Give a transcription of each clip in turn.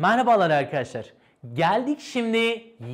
Merhabalar arkadaşlar. Geldik şimdi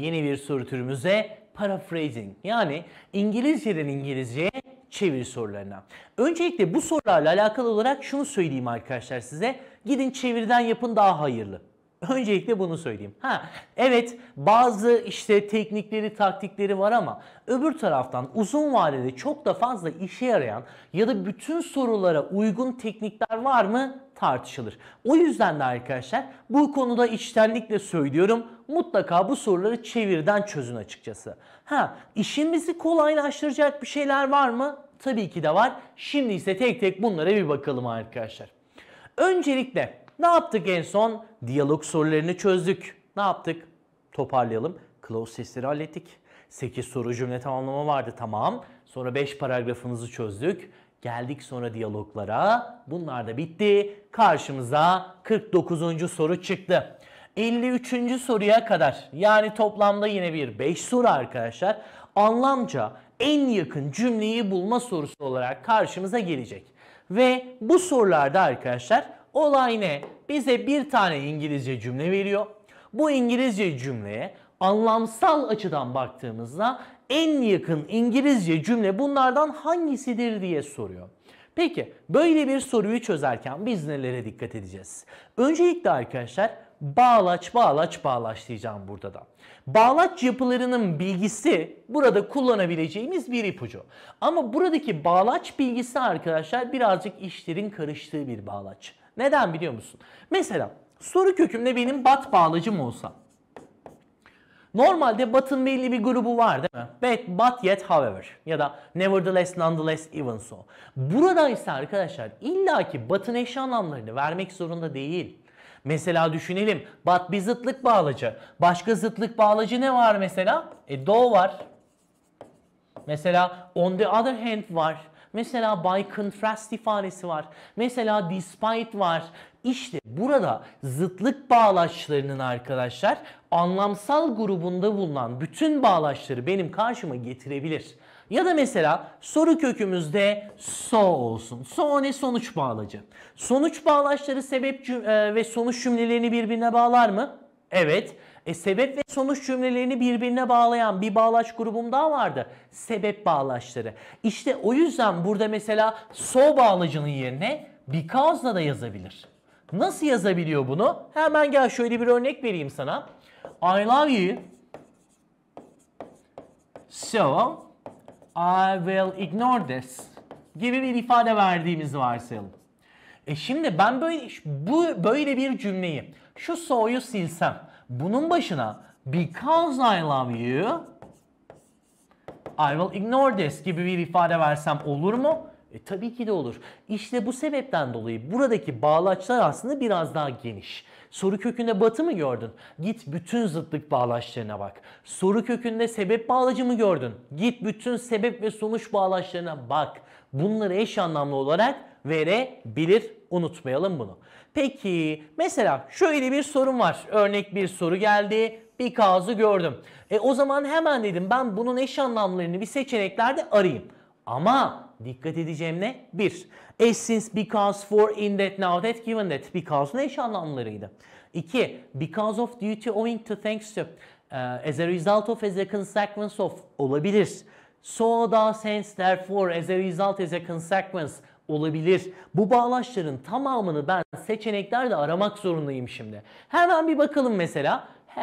yeni bir soru türümüze paraphrasing yani İngilizceden İngilizceye çeviri sorularına. Öncelikle bu sorularla alakalı olarak şunu söyleyeyim arkadaşlar size. Gidin çevirden yapın daha hayırlı. Öncelikle bunu söyleyeyim. Ha, evet bazı işte teknikleri, taktikleri var ama öbür taraftan uzun vadede çok da fazla işe yarayan ya da bütün sorulara uygun teknikler var mı? tartışılır. O yüzden de arkadaşlar bu konuda içtenlikle söylüyorum mutlaka bu soruları çevirden çözün açıkçası. Ha işimizi kolaylaştıracak bir şeyler var mı? Tabii ki de var. Şimdi ise tek tek bunlara bir bakalım arkadaşlar. Öncelikle ne yaptık en son? Diyalog sorularını çözdük. Ne yaptık? Toparlayalım. Close sesleri hallettik. 8 soru cümle tamamlama vardı tamam. Sonra 5 paragrafımızı çözdük. Geldik sonra diyaloglara. Bunlar da bitti. Karşımıza 49. soru çıktı. 53. soruya kadar yani toplamda yine bir 5 soru arkadaşlar anlamca en yakın cümleyi bulma sorusu olarak karşımıza gelecek. Ve bu sorularda arkadaşlar olay ne? Bize bir tane İngilizce cümle veriyor. Bu İngilizce cümleye anlamsal açıdan baktığımızda en yakın İngilizce cümle bunlardan hangisidir diye soruyor. Peki böyle bir soruyu çözerken biz nelere dikkat edeceğiz? Öncelikle arkadaşlar bağlaç bağlaç bağlaç diyeceğim burada da. Bağlaç yapılarının bilgisi burada kullanabileceğimiz bir ipucu. Ama buradaki bağlaç bilgisi arkadaşlar birazcık işlerin karıştığı bir bağlaç. Neden biliyor musun? Mesela soru kökümde benim bat bağlacım olsa Normalde Bat'ın belli bir grubu var değil mi? But, but yet however ya da nevertheless, nonetheless, even so. Burada ise arkadaşlar illaki Bat'ın eş anlamlarını vermek zorunda değil. Mesela düşünelim bat bir zıtlık bağlacı. Başka zıtlık bağlacı ne var mesela? E do var. Mesela on the other hand var. Mesela by contrast ifadesi var. Mesela despite var. İşte burada zıtlık bağlaçlarının arkadaşlar anlamsal grubunda bulunan bütün bağlaçları benim karşıma getirebilir. Ya da mesela soru kökümüzde so olsun. So ne sonuç bağlacı. Sonuç bağlaçları sebep e, ve sonuç cümlelerini birbirine bağlar mı? Evet. E, sebep ve sonuç cümlelerini birbirine bağlayan bir bağlaç grubum daha vardı. Sebep bağlaçları. İşte o yüzden burada mesela so bağlacının yerine because'la da yazabilir. Nasıl yazabiliyor bunu? Hemen gel şöyle bir örnek vereyim sana. I love you. So I will ignore this gibi bir ifade verdiğimizi varsayalım. E şimdi ben böyle bu böyle bir cümleyi şu so'yu silsem bunun başına because I love you I will ignore this gibi bir ifade versem olur mu? E, tabii ki de olur. İşte bu sebepten dolayı buradaki bağlaçlar aslında biraz daha geniş. Soru kökünde batı mı gördün? Git bütün zıtlık bağlaçlarına bak. Soru kökünde sebep bağlacı mı gördün? Git bütün sebep ve sonuç bağlaçlarına bak. Bunları eş anlamlı olarak verebilir. Unutmayalım bunu. Peki mesela şöyle bir sorun var. Örnek bir soru geldi. Bir kazı gördüm. E o zaman hemen dedim ben bunun eş anlamlarını bir seçeneklerde arayayım. Ama dikkat edeceğim ne? Bir, As since because for in that now that given that. Because'un eş anlamlarıydı. İki, Because of due to owing to thanks to. Uh, as a result of as a consequence of olabilir. So da since therefore as a result as a consequence olabilir. Bu bağlaçların tamamını ben seçeneklerde aramak zorundayım şimdi. Hemen bir bakalım mesela. He,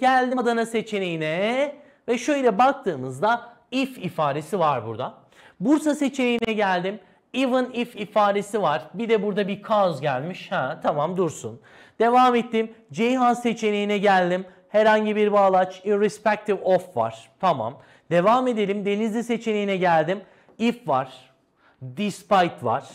geldim Adana seçeneğine ve şöyle baktığımızda if ifadesi var burada. Bursa seçeneğine geldim. Even if ifadesi var. Bir de burada bir cause gelmiş. Ha tamam dursun. Devam ettim. Ceyhan seçeneğine geldim. Herhangi bir bağlaç irrespective of var. Tamam. Devam edelim. Denizli seçeneğine geldim. If var despite var.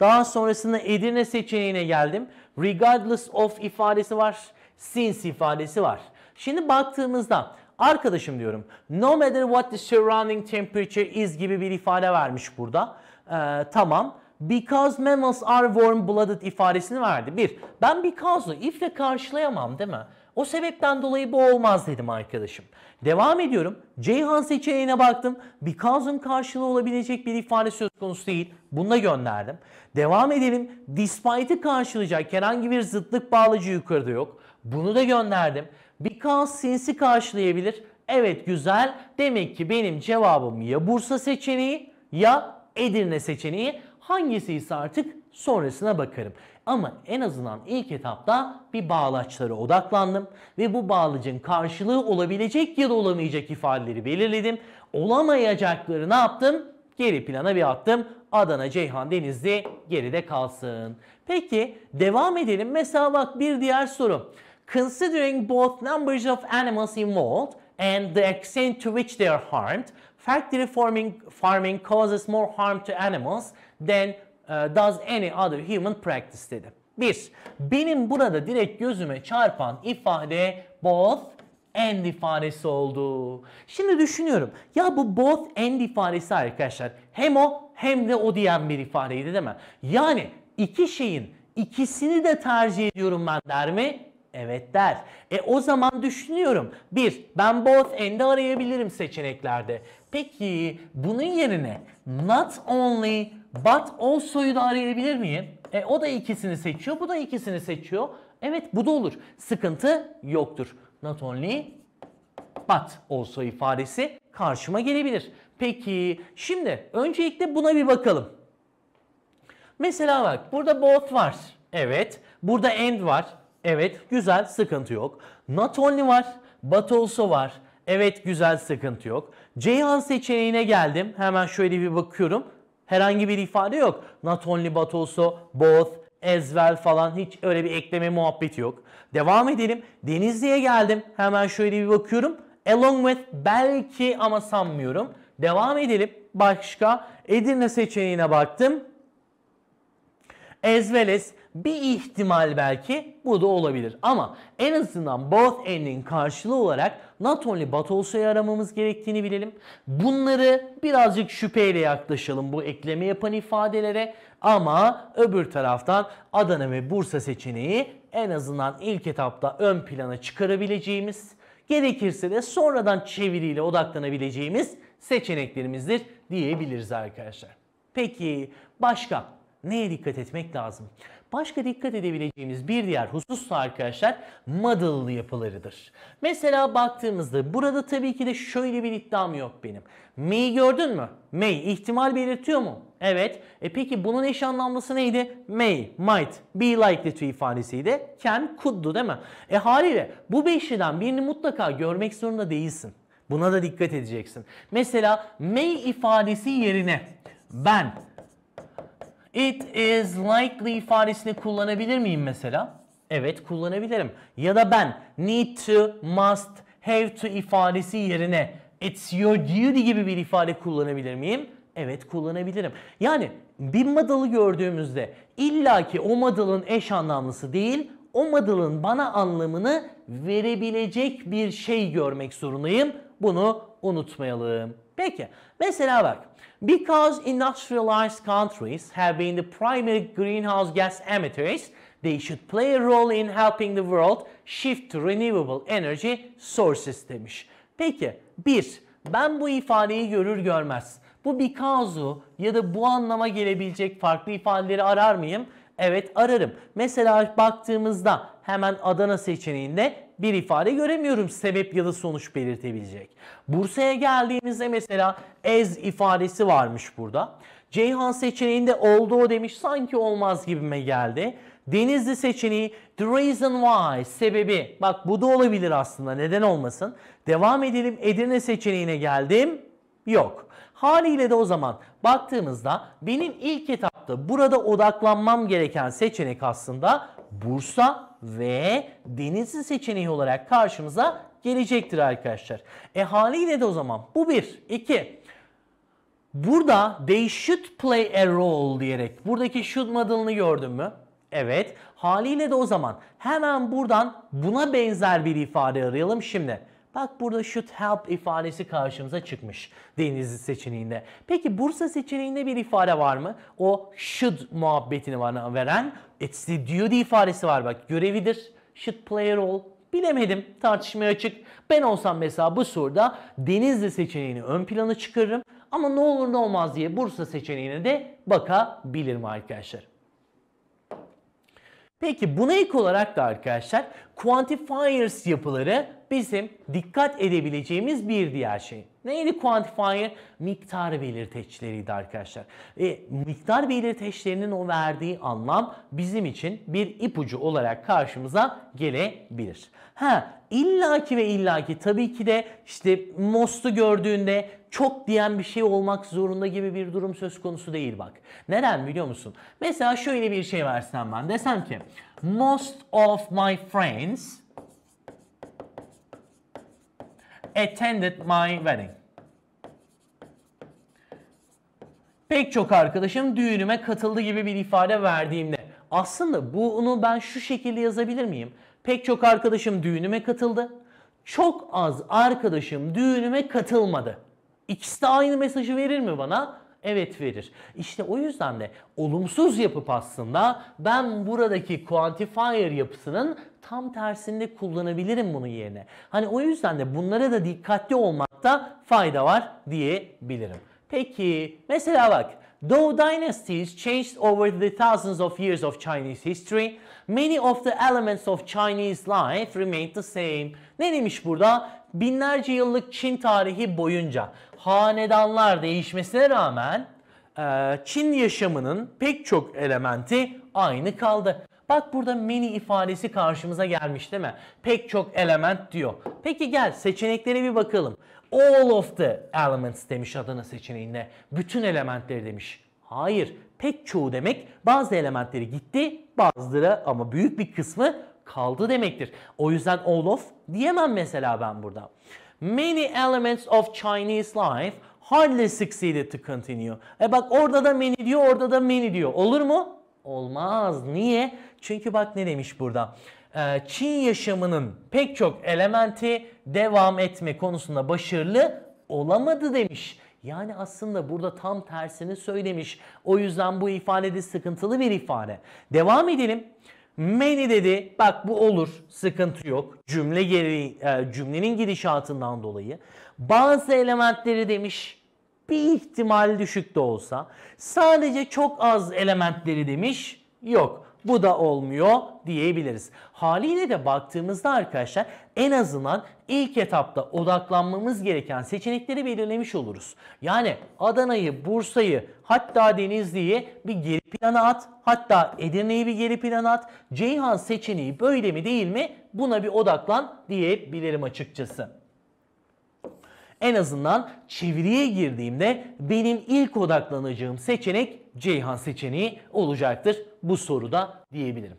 Daha sonrasında Edirne seçeneğine geldim. Regardless of ifadesi var. Since ifadesi var. Şimdi baktığımızda arkadaşım diyorum no matter what the surrounding temperature is gibi bir ifade vermiş burada. Ee, tamam. Because mammals are warm-blooded ifadesini verdi. Bir, ben because'u if'le karşılayamam değil mi? O sebepten dolayı bu olmaz dedim arkadaşım. Devam ediyorum. Ceyhan seçeneğine baktım. Bir Because'ın karşılığı olabilecek bir ifade söz konusu değil. Bunu da gönderdim. Devam edelim. Despite'ı karşılayacak herhangi bir zıtlık bağlacı yukarıda yok. Bunu da gönderdim. Bir kaz sinsi karşılayabilir. Evet güzel. Demek ki benim cevabım ya Bursa seçeneği ya Edirne seçeneği. Hangisi ise artık sonrasına bakarım. Ama en azından ilk etapta bir bağlaçlara odaklandım ve bu bağlacın karşılığı olabilecek ya da olamayacak ifadeleri belirledim. Olamayacakları ne yaptım? Geri plana bir attım. Adana, Ceyhan, Denizli geride kalsın. Peki devam edelim. Mesela bak bir diğer soru. Considering both numbers of animals involved and the extent to which they are harmed, factory farming, farming causes more harm to animals than e, does any other human practice dedi. Bir, benim burada direkt gözüme çarpan ifade both and ifadesi oldu. Şimdi düşünüyorum. Ya bu both and ifadesi arkadaşlar hem o hem de o diyen bir ifadeydi değil mi? Yani iki şeyin ikisini de tercih ediyorum ben der mi? Evet der. E o zaman düşünüyorum. Bir, ben both and'i arayabilirim seçeneklerde. Peki bunun yerine not only But also'yu da arayabilir miyim? E, o da ikisini seçiyor, bu da ikisini seçiyor. Evet bu da olur. Sıkıntı yoktur. Not only but also ifadesi karşıma gelebilir. Peki şimdi öncelikle buna bir bakalım. Mesela bak burada both var. Evet. Burada and var. Evet güzel sıkıntı yok. Not only var but also var. Evet güzel sıkıntı yok. Ceyhan seçeneğine geldim. Hemen şöyle bir bakıyorum. Herhangi bir ifade yok. Not only but also, both, as well falan hiç öyle bir ekleme muhabbeti yok. Devam edelim. Denizli'ye geldim. Hemen şöyle bir bakıyorum. Along with belki ama sanmıyorum. Devam edelim. Başka Edirne seçeneğine baktım. As well as bir ihtimal belki bu da olabilir. Ama en azından both end'in karşılığı olarak not only but also'yu aramamız gerektiğini bilelim. Bunları birazcık şüpheyle yaklaşalım bu ekleme yapan ifadelere. Ama öbür taraftan Adana ve Bursa seçeneği en azından ilk etapta ön plana çıkarabileceğimiz, gerekirse de sonradan çeviriyle odaklanabileceğimiz seçeneklerimizdir diyebiliriz arkadaşlar. Peki başka neye dikkat etmek lazım? Başka dikkat edebileceğimiz bir diğer husus da arkadaşlar muddle'lı yapılarıdır. Mesela baktığımızda burada tabii ki de şöyle bir iddiam yok benim. May gördün mü? May ihtimal belirtiyor mu? Evet. E peki bunun eş anlamlısı neydi? May, might, be likely to ifadesiydi. Can, could'du değil mi? E haliyle bu beşliden birini mutlaka görmek zorunda değilsin. Buna da dikkat edeceksin. Mesela may ifadesi yerine ben It is likely ifadesini kullanabilir miyim mesela? Evet kullanabilirim. Ya da ben need to, must, have to ifadesi yerine it's your duty gibi bir ifade kullanabilir miyim? Evet kullanabilirim. Yani bir madalı gördüğümüzde illaki o madalın eş anlamlısı değil o madalın bana anlamını verebilecek bir şey görmek zorundayım. Bunu unutmayalım. Peki, mesela bak. Because industrialized countries have been the primary greenhouse gas emitters, they should play a role in helping the world shift to renewable energy sources demiş. Peki, bir, ben bu ifadeyi görür görmez bu because'u ya da bu anlama gelebilecek farklı ifadeleri arar mıyım? Evet ararım. Mesela baktığımızda hemen Adana seçeneğinde bir ifade göremiyorum sebep ya da sonuç belirtebilecek. Bursa'ya geldiğimizde mesela ez ifadesi varmış burada. Ceyhan seçeneğinde oldu o demiş sanki olmaz gibime geldi. Denizli seçeneği the reason why sebebi. Bak bu da olabilir aslında neden olmasın. Devam edelim Edirne seçeneğine geldim. Yok. Haliyle de o zaman baktığımızda benim ilk etapta burada odaklanmam gereken seçenek aslında Bursa ve Denizli seçeneği olarak karşımıza gelecektir arkadaşlar. E haliyle de o zaman bu bir. iki. Burada they should play a role diyerek buradaki should model'ını gördün mü? Evet. Haliyle de o zaman hemen buradan buna benzer bir ifade arayalım şimdi. Bak burada should help ifadesi karşımıza çıkmış Denizli seçeneğinde. Peki Bursa seçeneğinde bir ifade var mı? O should muhabbetini bana veren it's the duty ifadesi var bak. Görevidir. Should play a role. Bilemedim. Tartışmaya açık. Ben olsam mesela bu soruda Denizli seçeneğini ön plana çıkarırım. Ama ne olur ne olmaz diye Bursa seçeneğine de bakabilirim arkadaşlar. Peki buna ilk olarak da arkadaşlar Quantifiers yapıları bizim dikkat edebileceğimiz bir diğer şey. Neydi quantifier? Miktar belirteçleriydi arkadaşlar. E, miktar belirteçlerinin o verdiği anlam bizim için bir ipucu olarak karşımıza gelebilir. Ha illaki ve illaki tabii ki de işte Most'u gördüğünde çok diyen bir şey olmak zorunda gibi bir durum söz konusu değil bak. Neden biliyor musun? Mesela şöyle bir şey versen ben desem ki most of my friends attended my wedding. Pek çok arkadaşım düğünüme katıldı gibi bir ifade verdiğimde aslında bunu ben şu şekilde yazabilir miyim? Pek çok arkadaşım düğünüme katıldı. Çok az arkadaşım düğünüme katılmadı. İkisi de aynı mesajı verir mi bana? evet verir. İşte o yüzden de olumsuz yapıp aslında ben buradaki quantifier yapısının tam tersinde kullanabilirim bunun yerine. Hani o yüzden de bunlara da dikkatli olmakta fayda var diyebilirim. Peki mesela bak Though dynasties changed over the thousands of years of Chinese history, many of the elements of Chinese life remained the same. Ne demiş burada? binlerce yıllık Çin tarihi boyunca hanedanlar değişmesine rağmen e, Çin yaşamının pek çok elementi aynı kaldı. Bak burada many ifadesi karşımıza gelmiş değil mi? Pek çok element diyor. Peki gel seçeneklere bir bakalım. All of the elements demiş adına seçeneğinde. Bütün elementleri demiş. Hayır pek çoğu demek bazı elementleri gitti bazıları ama büyük bir kısmı kaldı demektir. O yüzden all of diyemem mesela ben burada. Many elements of Chinese life hardly succeeded to continue. E bak orada da many diyor, orada da many diyor. Olur mu? Olmaz. Niye? Çünkü bak ne demiş burada. E, Çin yaşamının pek çok elementi devam etme konusunda başarılı olamadı demiş. Yani aslında burada tam tersini söylemiş. O yüzden bu ifade de sıkıntılı bir ifade. Devam edelim. Many dedi bak bu olur sıkıntı yok. Cümle geri e, cümlenin gidişatından dolayı bazı elementleri demiş bir ihtimal düşük de olsa sadece çok az elementleri demiş yok bu da olmuyor diyebiliriz. Haliyle de baktığımızda arkadaşlar en azından ilk etapta odaklanmamız gereken seçenekleri belirlemiş oluruz. Yani Adana'yı, Bursa'yı hatta Denizli'yi bir geri plana at. Hatta Edirne'yi bir geri plana at. Ceyhan seçeneği böyle mi değil mi? Buna bir odaklan diyebilirim açıkçası en azından çeviriye girdiğimde benim ilk odaklanacağım seçenek Ceyhan seçeneği olacaktır bu soruda diyebilirim.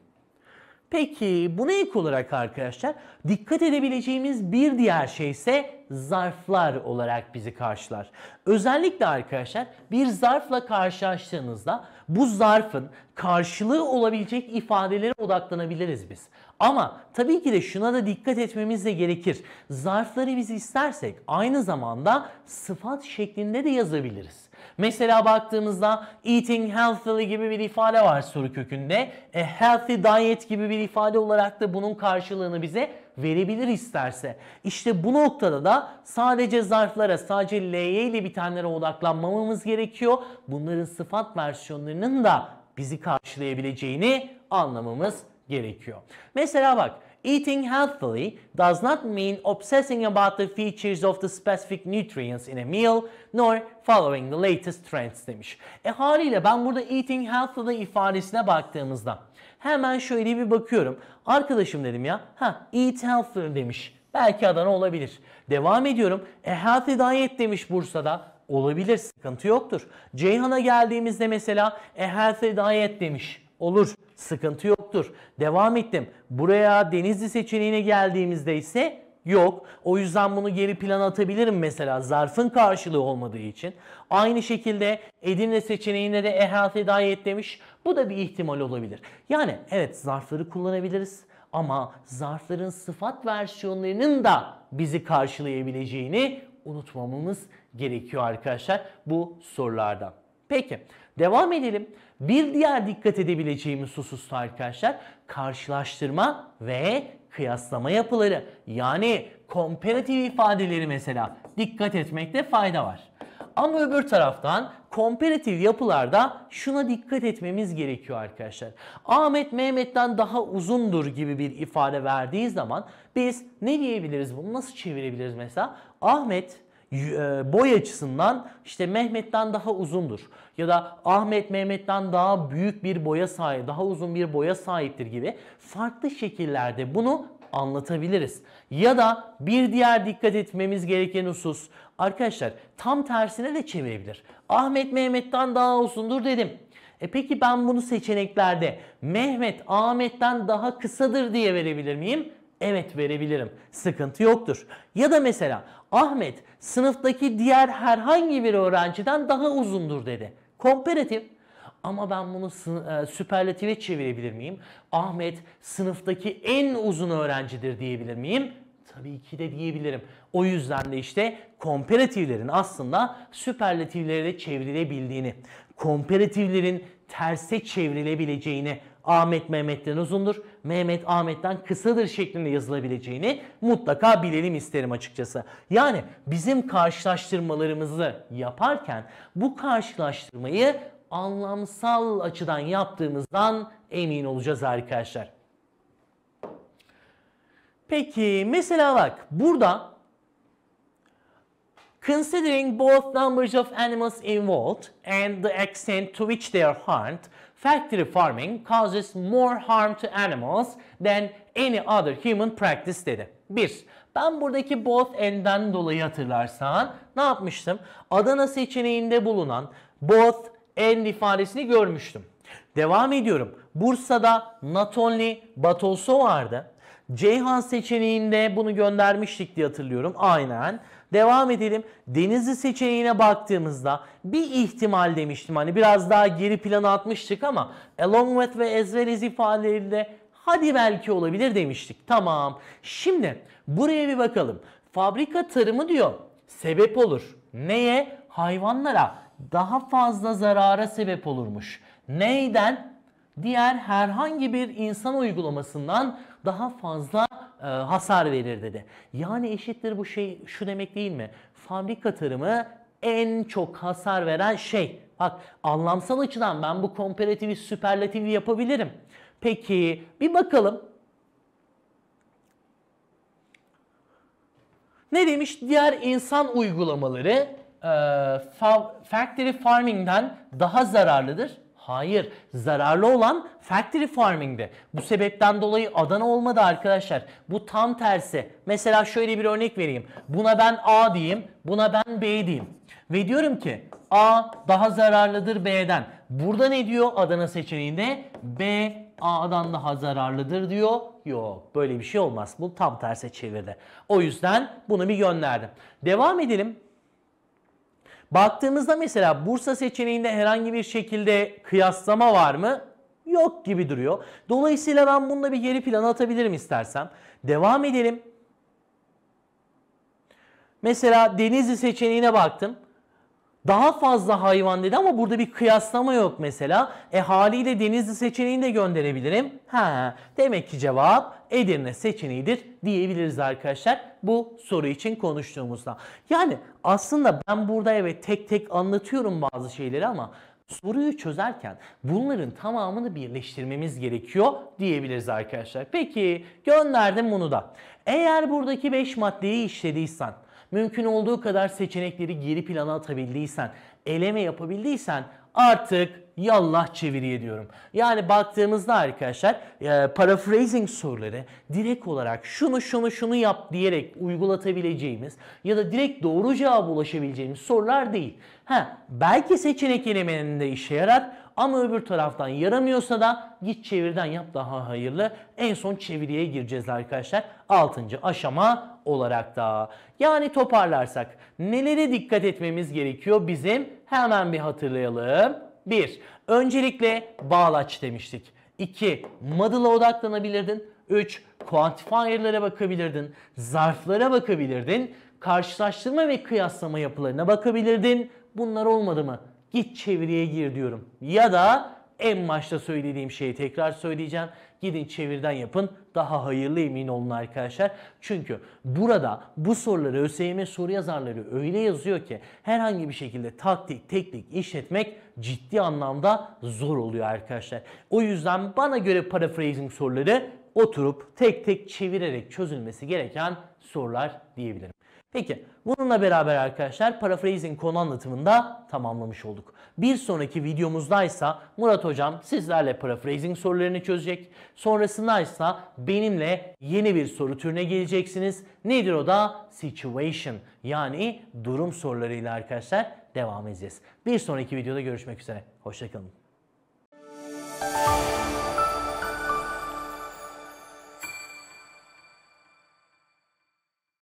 Peki buna ilk olarak arkadaşlar dikkat edebileceğimiz bir diğer şey ise zarflar olarak bizi karşılar. Özellikle arkadaşlar bir zarfla karşılaştığınızda bu zarfın karşılığı olabilecek ifadelere odaklanabiliriz biz. Ama tabii ki de şuna da dikkat etmemiz de gerekir. Zarfları biz istersek aynı zamanda sıfat şeklinde de yazabiliriz. Mesela baktığımızda eating healthily gibi bir ifade var soru kökünde. A e, healthy diet gibi bir ifade olarak da bunun karşılığını bize verebilir isterse. İşte bu noktada da sadece zarflara, sadece ly ile bitenlere odaklanmamamız gerekiyor. Bunların sıfat versiyonlarının da bizi karşılayabileceğini anlamamız gerekiyor. Mesela bak Eating healthily does not mean obsessing about the features of the specific nutrients in a meal nor following the latest trends demiş. E haliyle ben burada eating healthily ifadesine baktığımızda hemen şöyle bir bakıyorum. Arkadaşım dedim ya ha eat healthily demiş. Belki Adana olabilir. Devam ediyorum. E healthy diet demiş Bursa'da. Olabilir, sıkıntı yoktur. Ceyhan'a geldiğimizde mesela e healthy diet demiş. Olur. Sıkıntı yoktur. Devam ettim. Buraya Denizli seçeneğine geldiğimizde ise yok. O yüzden bunu geri plan atabilirim mesela zarfın karşılığı olmadığı için. Aynı şekilde Edirne seçeneğine de ehate dayet demiş. Bu da bir ihtimal olabilir. Yani evet zarfları kullanabiliriz ama zarfların sıfat versiyonlarının da bizi karşılayabileceğini unutmamamız gerekiyor arkadaşlar bu sorulardan. Peki devam edelim. Bir diğer dikkat edebileceğimiz husus arkadaşlar karşılaştırma ve kıyaslama yapıları yani komparatif ifadeleri mesela dikkat etmekte fayda var. Ama öbür taraftan komparatif yapılarda şuna dikkat etmemiz gerekiyor arkadaşlar. Ahmet Mehmet'ten daha uzundur gibi bir ifade verdiği zaman biz ne diyebiliriz bunu nasıl çevirebiliriz mesela? Ahmet e, boy açısından işte Mehmet'ten daha uzundur ya da Ahmet Mehmet'ten daha büyük bir boya sahip, daha uzun bir boya sahiptir gibi farklı şekillerde bunu anlatabiliriz. Ya da bir diğer dikkat etmemiz gereken husus arkadaşlar tam tersine de çevirebilir. Ahmet Mehmet'ten daha uzundur dedim. E peki ben bunu seçeneklerde Mehmet Ahmet'ten daha kısadır diye verebilir miyim? Evet verebilirim. Sıkıntı yoktur. Ya da mesela Ahmet sınıftaki diğer herhangi bir öğrenciden daha uzundur dedi. Komperatif. Ama ben bunu e, süperlatife çevirebilir miyim? Ahmet sınıftaki en uzun öğrencidir diyebilir miyim? Tabii ki de diyebilirim. O yüzden de işte komperatiflerin aslında süperlatiflere de çevrilebildiğini, komperatiflerin terse çevrilebileceğini Ahmet Mehmet'ten uzundur, Mehmet Ahmet'ten kısadır şeklinde yazılabileceğini mutlaka bilelim isterim açıkçası. Yani bizim karşılaştırmalarımızı yaparken bu karşılaştırmayı anlamsal açıdan yaptığımızdan emin olacağız arkadaşlar. Peki mesela bak burada Considering both numbers of animals involved and the extent to which they are harmed, factory farming causes more harm to animals than any other human practice dedi. 1. Ben buradaki both and'den dolayı hatırlarsan ne yapmıştım? Adana seçeneğinde bulunan both and ifadesini görmüştüm. Devam ediyorum. Bursa'da not only but also vardı. Ceyhan seçeneğinde bunu göndermiştik diye hatırlıyorum. Aynen. Devam edelim. Denizli seçeneğine baktığımızda bir ihtimal demiştim. Hani biraz daha geri plana atmıştık ama along with ve as well as ifadeleriyle hadi belki olabilir demiştik. Tamam. Şimdi buraya bir bakalım. Fabrika tarımı diyor sebep olur. Neye? Hayvanlara daha fazla zarara sebep olurmuş. Neyden? Diğer herhangi bir insan uygulamasından daha fazla e, hasar verir dedi. Yani eşittir bu şey şu demek değil mi? Fabrika tarımı en çok hasar veren şey. Bak anlamsal açıdan ben bu komparatifi süperlatifi yapabilirim. Peki bir bakalım. Ne demiş? Diğer insan uygulamaları e, factory farming'den daha zararlıdır. Hayır, zararlı olan factory farming'de. Bu sebepten dolayı Adana olmadı arkadaşlar. Bu tam tersi. Mesela şöyle bir örnek vereyim. Buna ben A diyeyim, buna ben B diyeyim. Ve diyorum ki A daha zararlıdır B'den. Burada ne diyor Adana seçeneğinde? B A'dan daha zararlıdır diyor. Yok böyle bir şey olmaz. Bu tam tersi çevirdi. O yüzden bunu bir gönderdim. Devam edelim. Baktığımızda mesela Bursa seçeneğinde herhangi bir şekilde kıyaslama var mı? Yok gibi duruyor. Dolayısıyla ben bununla bir geri plan atabilirim istersem. Devam edelim. Mesela Denizli seçeneğine baktım daha fazla hayvan dedi ama burada bir kıyaslama yok mesela. E haliyle Denizli seçeneğini de gönderebilirim. Ha, demek ki cevap Edirne seçeneğidir diyebiliriz arkadaşlar bu soru için konuştuğumuzda. Yani aslında ben burada evet tek tek anlatıyorum bazı şeyleri ama soruyu çözerken bunların tamamını birleştirmemiz gerekiyor diyebiliriz arkadaşlar. Peki gönderdim bunu da. Eğer buradaki 5 maddeyi işlediysen mümkün olduğu kadar seçenekleri geri plana atabildiysen, eleme yapabildiysen artık yallah çeviriye diyorum. Yani baktığımızda arkadaşlar e, paraphrasing soruları direkt olarak şunu şunu şunu yap diyerek uygulatabileceğimiz ya da direkt doğru cevaba ulaşabileceğimiz sorular değil. Ha, belki seçenek elemeninde işe yarar ama öbür taraftan yaramıyorsa da git çevirden yap daha hayırlı. En son çeviriye gireceğiz arkadaşlar. 6. aşama olarak da. Yani toparlarsak nelere dikkat etmemiz gerekiyor bizim? Hemen bir hatırlayalım. 1. Öncelikle bağlaç demiştik. 2. Model'a odaklanabilirdin. 3. Quantifier'lara bakabilirdin. Zarflara bakabilirdin. Karşılaştırma ve kıyaslama yapılarına bakabilirdin. Bunlar olmadı mı? git çeviriye gir diyorum. Ya da en başta söylediğim şeyi tekrar söyleyeceğim. Gidin çevirden yapın. Daha hayırlı emin olun arkadaşlar. Çünkü burada bu soruları ÖSYM soru yazarları öyle yazıyor ki herhangi bir şekilde taktik, teknik işletmek ciddi anlamda zor oluyor arkadaşlar. O yüzden bana göre paraphrasing soruları oturup tek tek çevirerek çözülmesi gereken sorular diyebilirim. Peki bununla beraber arkadaşlar paraphrasing konu anlatımını da tamamlamış olduk. Bir sonraki videomuzda ise Murat Hocam sizlerle paraphrasing sorularını çözecek. Sonrasında ise benimle yeni bir soru türüne geleceksiniz. Nedir o da? Situation yani durum sorularıyla arkadaşlar devam edeceğiz. Bir sonraki videoda görüşmek üzere. Hoşçakalın.